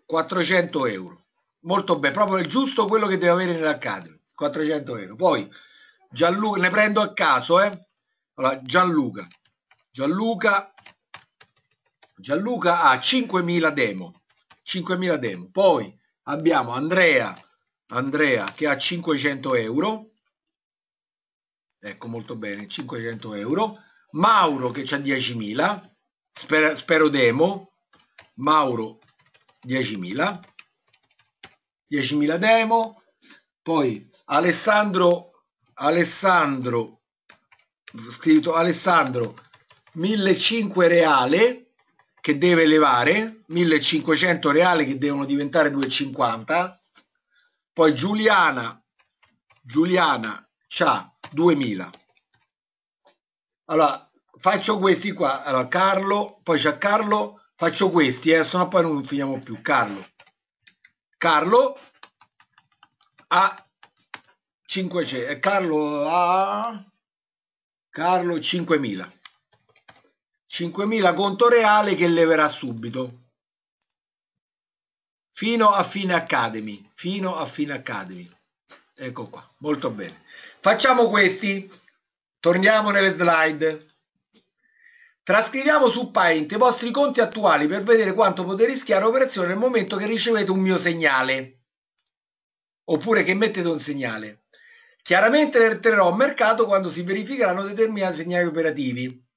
400 euro. Molto bene, proprio il giusto quello che deve avere nell'Accademy. 400 euro. Poi Gianluca, ne prendo a caso, eh? Allora, Gianluca. Gianluca Gianluca ha 5.000 demo, 5.000 demo. Poi abbiamo Andrea, Andrea che ha 500 euro, ecco molto bene, 500 euro. Mauro che ha 10.000, spero, spero demo, Mauro 10.000, 10.000 demo, poi Alessandro, Alessandro, scritto Alessandro 1.500 reale, che deve elevare, 1500 reali che devono diventare 2,50, poi Giuliana, Giuliana c'ha 2000. Allora, faccio questi qua, allora Carlo, poi c'è Carlo, faccio questi, eh, sono poi non finiamo più, Carlo. Carlo a 500, eh, Carlo a Carlo 5000. 5.000 conto reale che leverà subito fino a fine academy fino a fine academy ecco qua molto bene facciamo questi torniamo nelle slide trascriviamo su paint i vostri conti attuali per vedere quanto potete rischiare operazione nel momento che ricevete un mio segnale oppure che mettete un segnale chiaramente ne entrerò a mercato quando si verificheranno determinati segnali operativi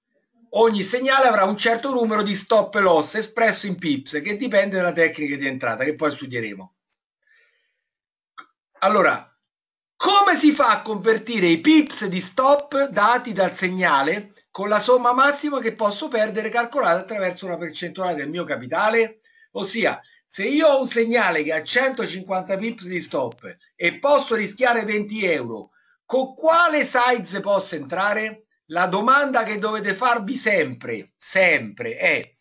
Ogni segnale avrà un certo numero di stop loss espresso in pips che dipende dalla tecnica di entrata che poi studieremo. Allora, come si fa a convertire i pips di stop dati dal segnale con la somma massima che posso perdere calcolata attraverso una percentuale del mio capitale? Ossia, se io ho un segnale che ha 150 pips di stop e posso rischiare 20 euro, con quale size posso entrare? la domanda che dovete farvi sempre, sempre è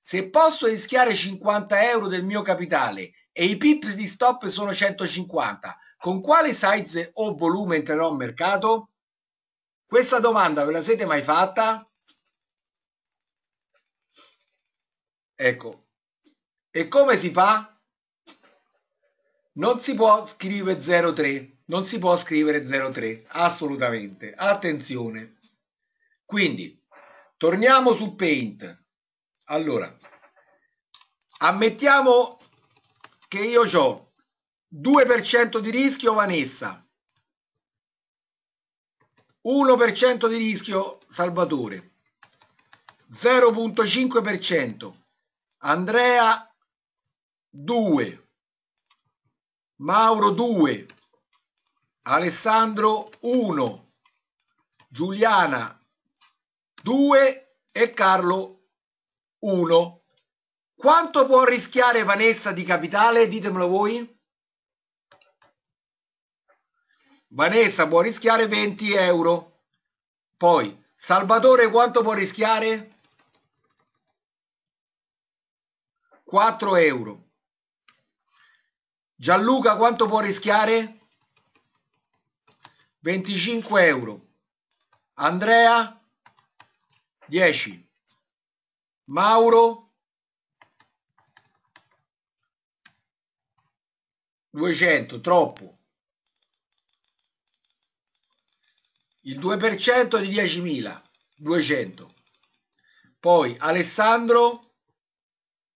se posso rischiare 50 euro del mio capitale e i pips di stop sono 150, con quale size o volume entrerò in mercato? Questa domanda ve la siete mai fatta? Ecco. E come si fa? Non si può scrivere 03, non si può scrivere 03, assolutamente. Attenzione. Quindi, torniamo su Paint. Allora, ammettiamo che io ho 2% di rischio Vanessa, 1% di rischio Salvatore, 0.5% Andrea 2, Mauro 2, Alessandro 1, Giuliana 2 e Carlo 1. Quanto può rischiare Vanessa di capitale? Ditemelo voi. Vanessa può rischiare 20 euro. Poi Salvatore quanto può rischiare? 4 euro. Gianluca quanto può rischiare? 25 euro. Andrea 10. Mauro 200, troppo. Il 2% di 10.000, 200. Poi Alessandro,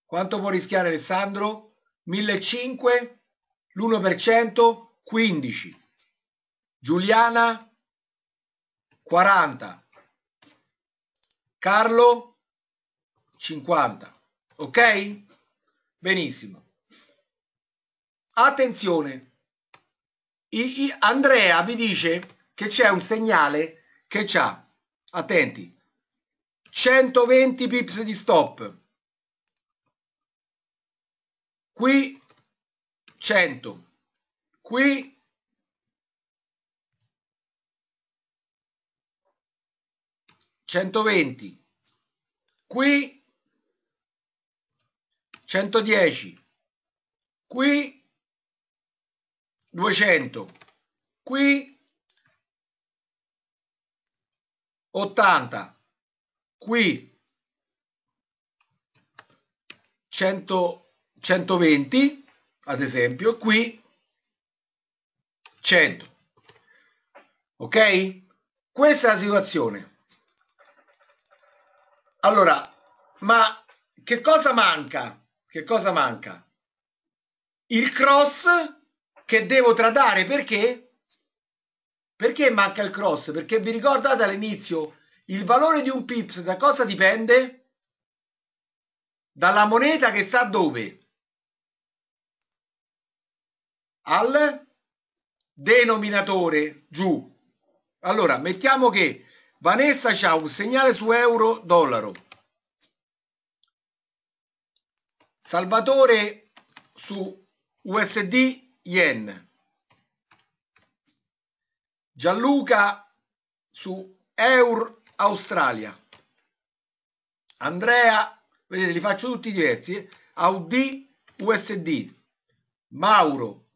quanto può rischiare Alessandro? 1.500, l'1%, 15. Giuliana, 40. Carlo 50. Ok? Benissimo. Attenzione. I, I, Andrea vi dice che c'è un segnale che c'ha, attenti, 120 pips di stop. Qui 100. Qui 120, qui 110, qui 200, qui 80, qui 100, 120, ad esempio, qui 100. Ok? Questa è la situazione. Allora, ma che cosa manca? Che cosa manca? Il cross che devo tradare perché? Perché manca il cross? Perché vi ricordate all'inizio il valore di un pips da cosa dipende? Dalla moneta che sta dove? Al denominatore giù. Allora, mettiamo che Vanessa c'ha un segnale su euro-dollaro. Salvatore su USD-Yen. Gianluca su Euro-Australia. Andrea, vedete li faccio tutti diversi, eh? AUD-USD. Mauro,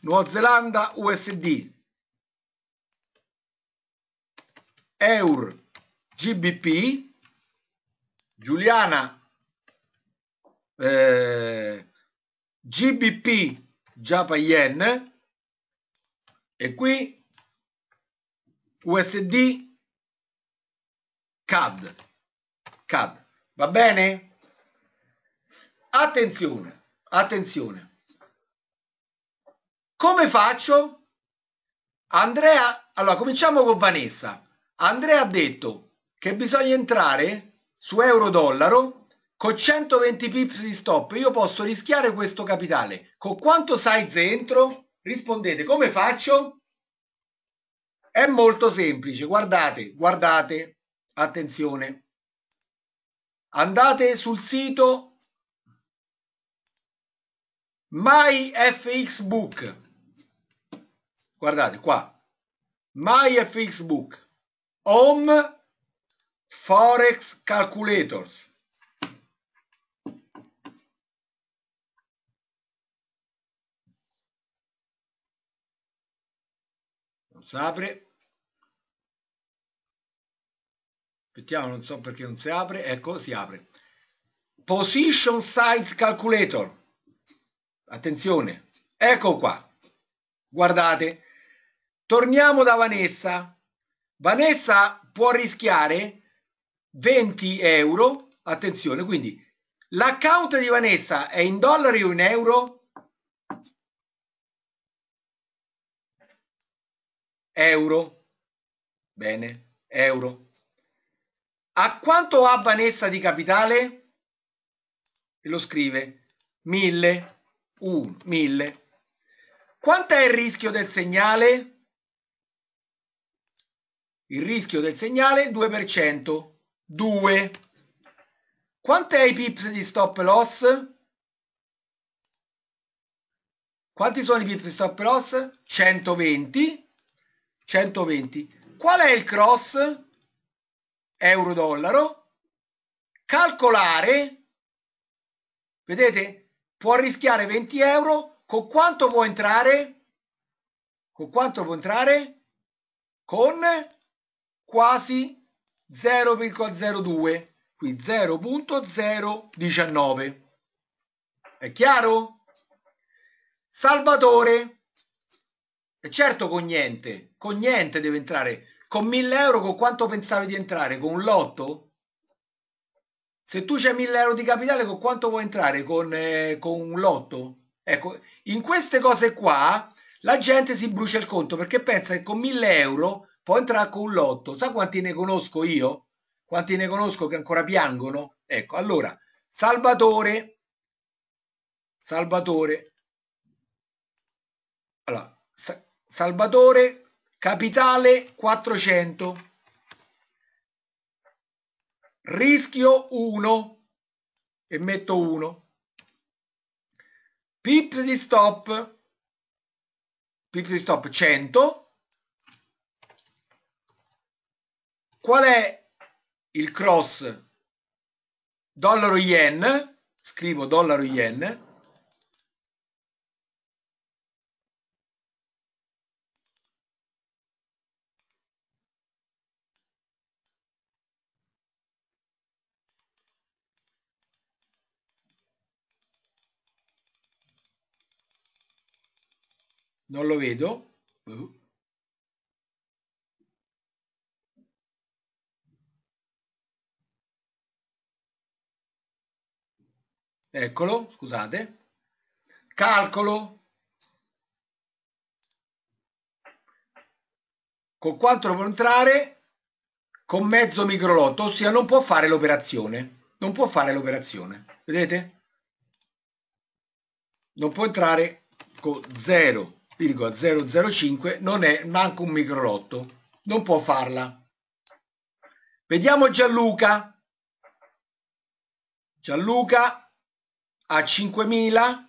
Nuova Zelanda-USD. EUR GBP, Giuliana eh, GBP Japan Yen e qui USD CAD. CAD. Va bene? Attenzione, attenzione. Come faccio? Andrea, allora cominciamo con Vanessa. Andrea ha detto che bisogna entrare su euro-dollaro con 120 pips di stop. Io posso rischiare questo capitale. Con quanto size entro? Rispondete, come faccio? È molto semplice, guardate, guardate, attenzione. Andate sul sito MyFXBook. Guardate qua, MyFXBook Home Forex Calculators. Non si apre. Aspettiamo, non so perché non si apre. Ecco, si apre. Position Size Calculator. Attenzione. Ecco qua. Guardate. Torniamo da Vanessa Vanessa può rischiare 20 euro, attenzione, quindi l'account di Vanessa è in dollari o in euro? Euro, bene, euro. A quanto ha Vanessa di capitale? E lo scrive 1000, 1000. Quanto è il rischio del segnale? Il rischio del segnale 2%. 2. Quant'è i pips di stop loss? Quanti sono i pips di stop loss? 120. 120. Qual è il cross? Euro-dollaro. Calcolare. Vedete? Può rischiare 20 euro. Con quanto può entrare? Con quanto può entrare? Con quasi 0,02, qui 0.019. È chiaro? Salvatore, e certo con niente, con niente deve entrare. Con 1000 euro con quanto pensavi di entrare? Con un lotto? Se tu c'hai 1000 euro di capitale con quanto vuoi entrare? Con, eh, con un lotto? Ecco, in queste cose qua la gente si brucia il conto perché pensa che con 1000 euro può entrare con un lotto. Sa quanti ne conosco io? Quanti ne conosco che ancora piangono? Ecco, allora, Salvatore, Salvatore, allora, Sa Salvatore, capitale 400, rischio 1 e metto 1, pip di stop, pip di stop 100, Qual è il cross dollaro yen? Scrivo dollaro yen. non lo vedo uh. eccolo, scusate, calcolo, con 4 può entrare con mezzo microlotto, ossia non può fare l'operazione, non può fare l'operazione, vedete? Non può entrare con 0,005, non è manco un microlotto, non può farla. Vediamo Gianluca. Gianluca a 5.000,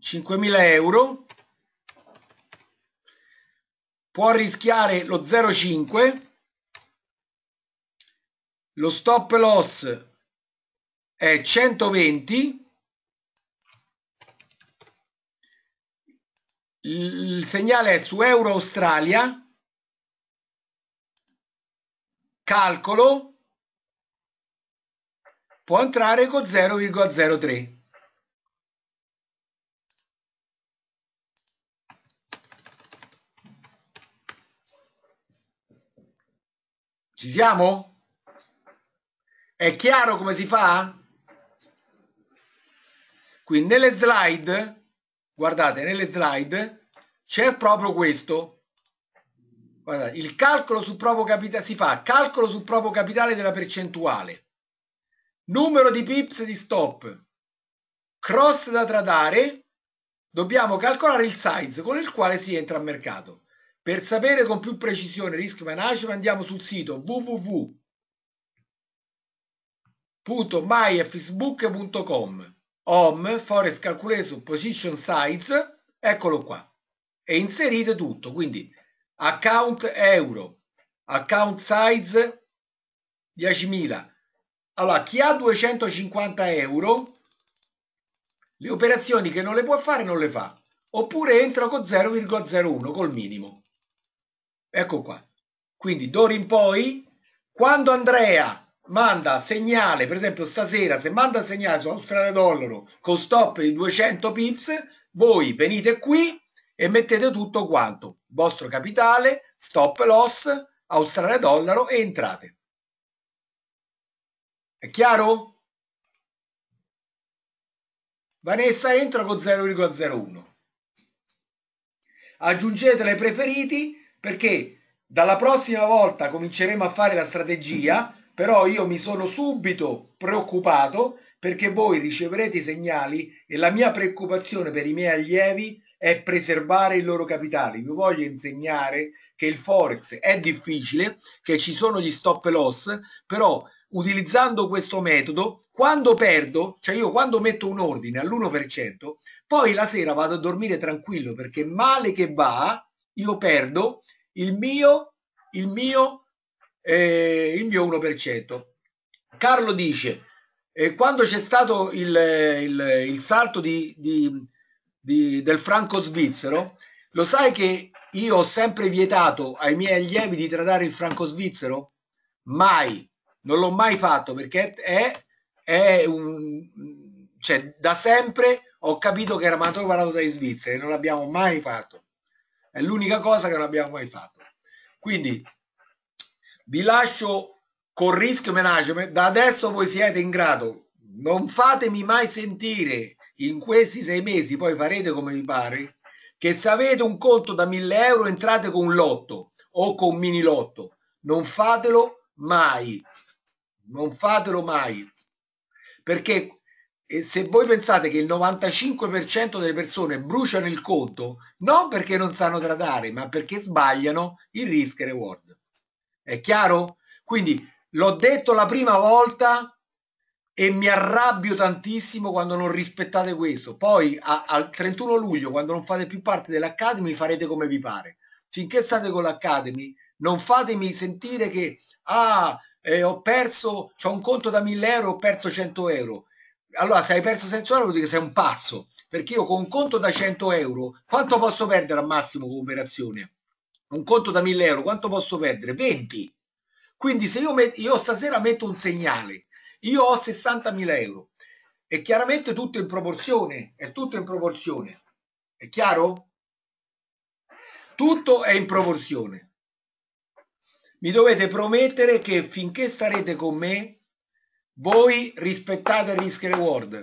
5.000 euro, può rischiare lo 0,5, lo stop loss è 120, il segnale è su Euro Australia, calcolo, può entrare con 0,03. Ci siamo? È chiaro come si fa? Qui nelle slide, guardate, nelle slide c'è proprio questo. Guardate, il calcolo sul proprio capitale si fa calcolo sul proprio capitale della percentuale numero di pips di stop, cross da tradare, dobbiamo calcolare il size con il quale si entra a mercato. Per sapere con più precisione risk management andiamo sul sito www.myfacebook.com home forest calculation position size eccolo qua e inserite tutto quindi account euro account size 10.000 allora, chi ha 250 euro, le operazioni che non le può fare non le fa, oppure entra con 0,01 col minimo. Ecco qua. Quindi d'ora in poi, quando Andrea manda segnale, per esempio stasera, se manda segnale su Australia Dollaro con stop di 200 pips, voi venite qui e mettete tutto quanto, vostro capitale, stop loss, Australia Dollaro e entrate. È chiaro? Vanessa entra con 0,01. Aggiungete le preferiti perché dalla prossima volta cominceremo a fare la strategia, però io mi sono subito preoccupato perché voi riceverete i segnali e la mia preoccupazione per i miei allievi è preservare il loro capitale. Vi voglio insegnare che il forex è difficile, che ci sono gli stop loss, però utilizzando questo metodo, quando perdo, cioè io quando metto un ordine all'1%, poi la sera vado a dormire tranquillo perché male che va, io perdo il mio, il mio, eh, il mio 1%. Carlo dice, eh, quando c'è stato il, il, il salto di, di, di, del franco svizzero, lo sai che io ho sempre vietato ai miei allievi di tradare il franco svizzero? Mai, non l'ho mai fatto perché è, è un... cioè da sempre ho capito che era maturo preparato dai svizzeri, non l'abbiamo mai fatto. È l'unica cosa che non abbiamo mai fatto. Quindi vi lascio con rischio management, da adesso voi siete in grado, non fatemi mai sentire in questi sei mesi, poi farete come vi pare, che se avete un conto da 1000 euro entrate con un lotto o con un mini lotto, non fatelo mai non fatelo mai, perché eh, se voi pensate che il 95% delle persone bruciano il conto, non perché non sanno tradare, ma perché sbagliano il risk e reward. È chiaro? Quindi l'ho detto la prima volta e mi arrabbio tantissimo quando non rispettate questo. Poi a, al 31 luglio, quando non fate più parte dell'Academy, farete come vi pare. Finché state con l'Academy, non fatemi sentire che ah, eh, ho perso, ho un conto da 1000 euro, ho perso 100 euro. Allora, se hai perso 100 euro vuol dire che sei un pazzo, perché io con un conto da 100 euro, quanto posso perdere al massimo con operazione? Un conto da 1000 euro, quanto posso perdere? 20. Quindi se io, met- io stasera metto un segnale, io ho 60.000 euro, e chiaramente tutto in proporzione, è tutto in proporzione. È chiaro? Tutto è in proporzione mi dovete promettere che finché starete con me, voi rispettate il risk reward.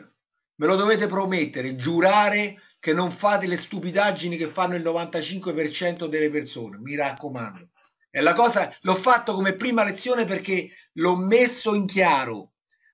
Me lo dovete promettere, giurare che non fate le stupidaggini che fanno il 95% delle persone. Mi raccomando. È la cosa, l'ho fatto come prima lezione perché l'ho messo in chiaro.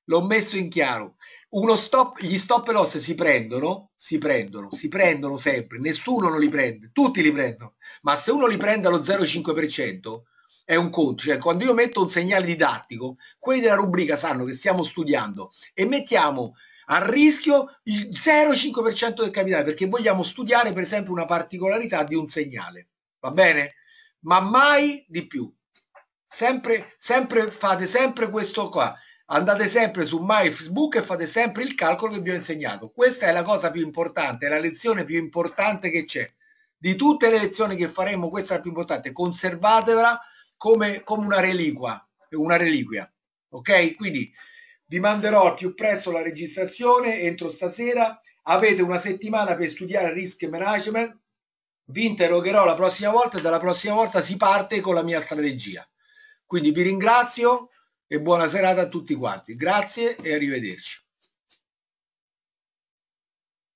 L'ho messo in chiaro. uno Stop, gli stop loss si prendono, si prendono, si prendono sempre, nessuno non li prende, tutti li prendono, ma se uno li prende allo 0,5%, è un conto, cioè quando io metto un segnale didattico, quelli della rubrica sanno che stiamo studiando e mettiamo a rischio il 0,5% del capitale perché vogliamo studiare per esempio una particolarità di un segnale, va bene? Ma mai di più. Sempre, sempre fate sempre questo qua. Andate sempre su MyFacebook e fate sempre il calcolo che vi ho insegnato. Questa è la cosa più importante, è la lezione più importante che c'è. Di tutte le lezioni che faremo, questa è la più importante. Conservatevela come, come una reliquia, una reliquia. Ok? Quindi vi manderò al più presto la registrazione entro stasera. Avete una settimana per studiare risk management. Vi interrogherò la prossima volta e dalla prossima volta si parte con la mia strategia. Quindi vi ringrazio e buona serata a tutti quanti. Grazie e arrivederci.